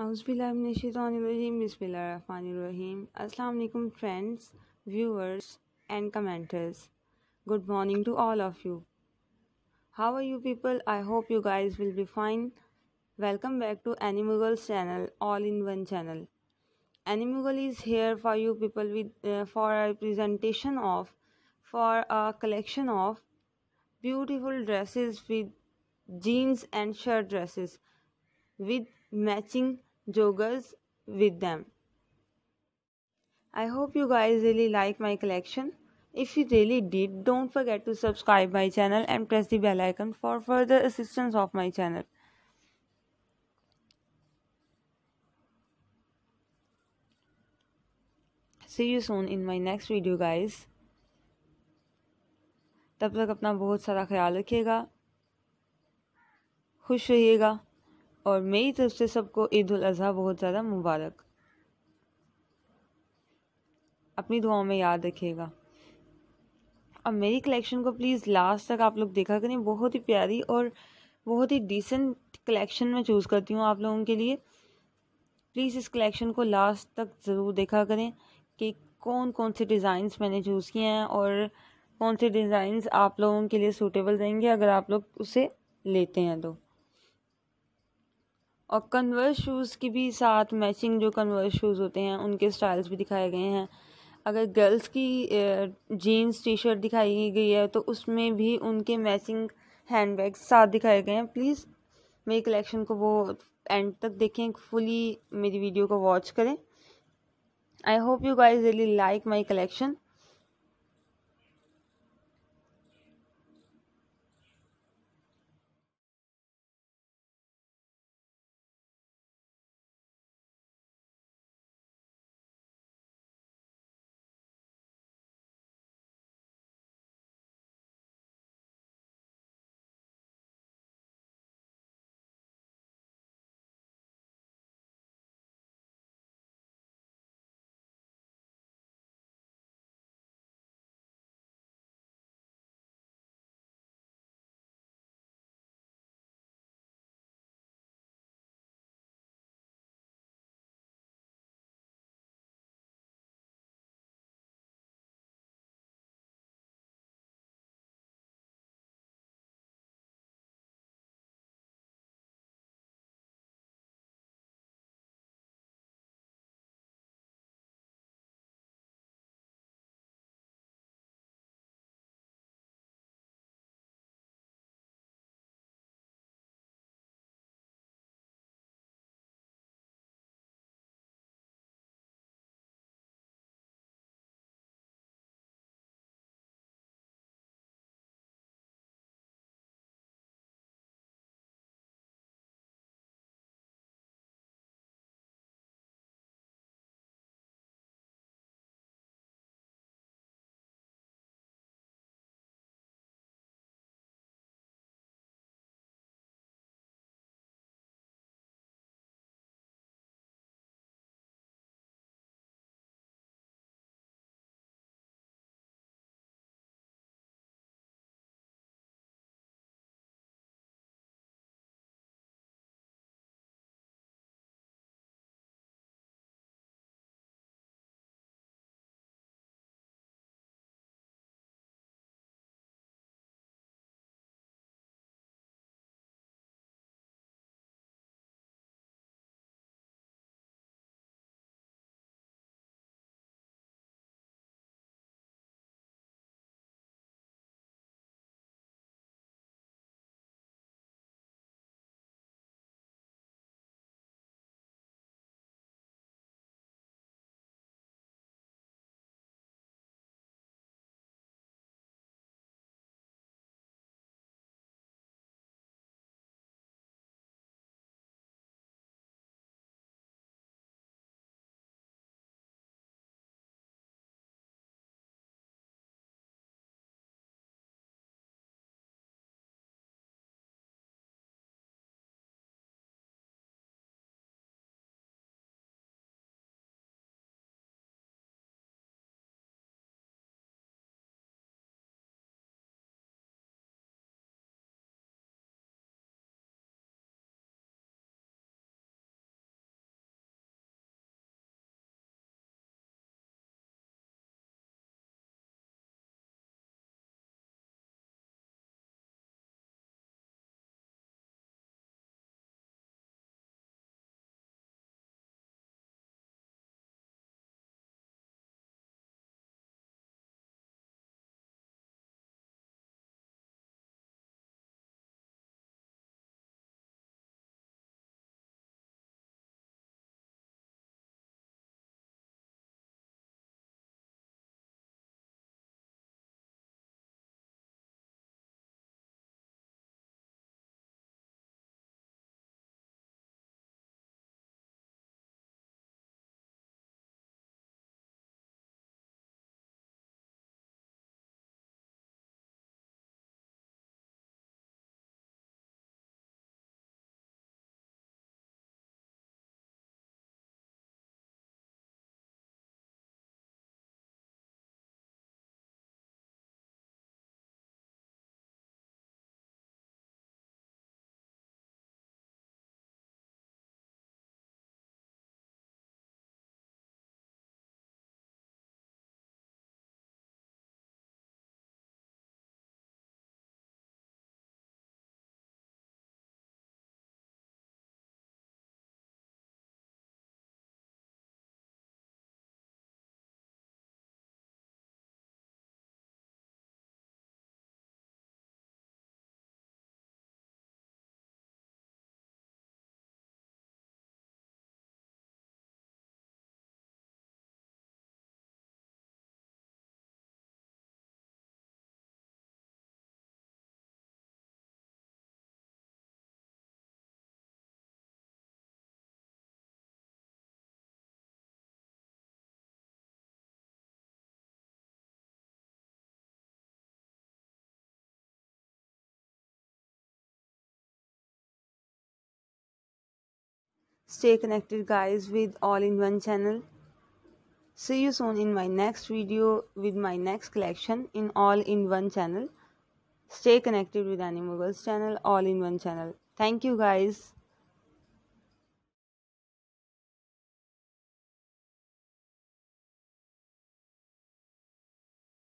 Auzubillahiminashaitanirrahim Bismillahirrahmanirrahim Assalamu alaikum friends, viewers and commenters. Good morning to all of you. How are you people? I hope you guys will be fine. Welcome back to Animagirls channel, all in one channel. Animagal is here for you people with uh, for a presentation of for a collection of beautiful dresses with jeans and shirt dresses with matching joggers with them. I hope you guys really like my collection. If you really did, don't forget to subscribe my channel and press the bell icon for further assistance of my channel. See you soon in my next video guys. तब तक अपना बहुत सारा ख्याल रखिएगा खुश रहिएगा और मेरी तरफ से सबको ईद उल अज़हा बहुत ज़्यादा मुबारक अपनी दुआओं में याद रखिएगा अब मेरी कलेक्शन को प्लीज़ लास्ट तक आप लोग देखा करें बहुत ही प्यारी और बहुत ही डिसेंट कलेक्शन में चूज़ करती हूँ आप लोगों के लिए प्लीज़ इस कलेक्शन को लास्ट तक ज़रूर देखा करें कि कौन कौन से डिज़ाइंस मैंने चूज़ किए हैं और कौन से डिज़ाइंस आप लोगों के लिए सूटेबल रहेंगे अगर आप लोग उसे लेते हैं तो और कन्वर्स शूज़ की भी साथ मैचिंग जो कन्वर्स शूज़ होते हैं उनके स्टाइल्स भी दिखाए गए हैं अगर गर्ल्स की जीन्स टी शर्ट दिखाई गई है तो उसमें भी उनके मैचिंग हैंड बैग साथ दिखाए गए हैं प्लीज़ मेरी कलेक्शन को वो एंड तक देखें फुली मेरी वीडियो को वॉच करें I hope you guys really like my collection Stay connected, guys, with All in One channel. See you soon in my next video with my next collection in All in One channel. Stay connected with Animal Girls channel, All in One channel. Thank you, guys.